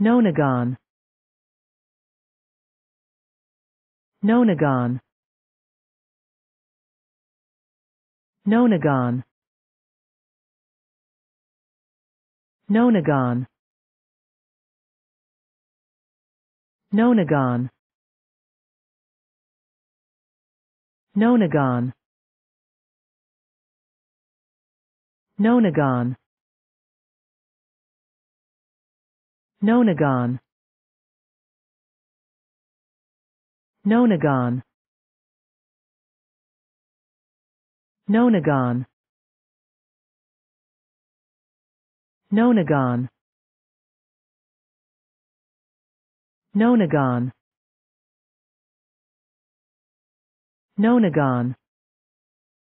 Nonagon. Nonagon. Nonagon. Nonagon. Nonagon. Nonagon. Nonagon. Nonagon. Nonagon. Nonagon. Nonagon. Nonagon. Nonagon.